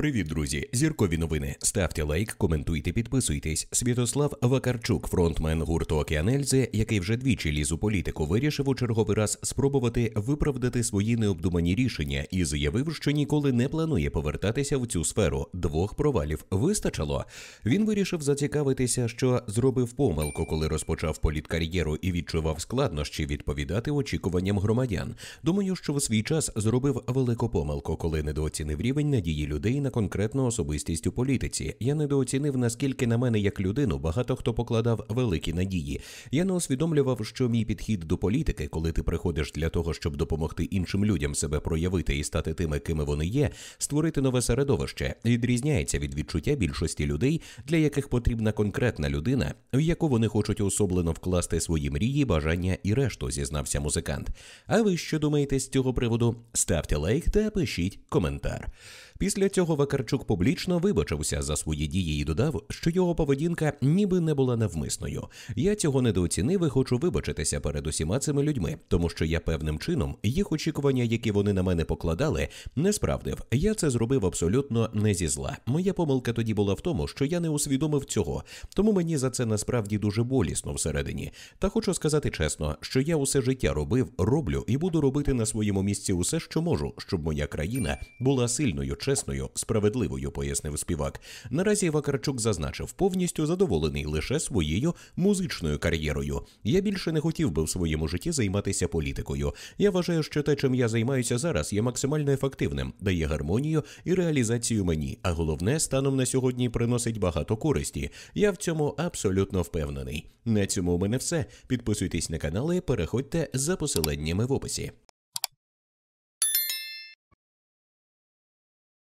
Привіт, друзі! Зіркові новини. Ставте лайк, коментуйте, підписуйтесь. Святослав Вакарчук, фронтмен гурту Океанельзи, який вже двічі ліз у політику, вирішив у черговий раз спробувати виправдати свої необдумані рішення і заявив, що ніколи не планує повертатися в цю сферу. Двох провалів вистачало. Він вирішив зацікавитися, що зробив помилку, коли розпочав політкар'єру і відчував складнощі відповідати очікуванням громадян. Думаю, що в свій час зробив велику помилку, коли недооцінив рівень надії людей на на конкретну особистість у політиці. Я недооцінив, наскільки на мене як людину багато хто покладав великі надії. Я не усвідомлював, що мій підхід до політики, коли ти приходиш для того, щоб допомогти іншим людям себе проявити і стати тими, кими вони є, створити нове середовище, відрізняється від відчуття більшості людей, для яких потрібна конкретна людина, в яку вони хочуть особлено вкласти свої мрії, бажання і решту, зізнався музикант. А ви що думаєте з цього приводу? Ставте лайк та пишіть коментар. Після цього Вакарчук публічно вибачився за свої дії і додав, що його поведінка ніби не була навмисною. Я цього недооцінив і хочу вибачитися перед усіма цими людьми, тому що я певним чином їх очікування, які вони на мене покладали, не справдив. Я це зробив абсолютно не зі зла. Моя помилка тоді була в тому, що я не усвідомив цього, тому мені за це насправді дуже болісно всередині. Та хочу сказати чесно, що я усе життя робив, роблю і буду робити на своєму місці усе, що можу, щоб моя країна була сильною чесною, справедливою, пояснив співак. Наразі Вакарчук зазначив, повністю задоволений лише своєю музичною кар'єрою. Я більше не хотів би в своєму житті займатися політикою. Я вважаю, що те, чим я займаюся зараз, є максимально ефективним, дає гармонію і реалізацію мені. А головне, станом на сьогодні приносить багато користі. Я в цьому абсолютно впевнений. На цьому у мене все. Підписуйтесь на канали, переходьте за посиланнями в описі.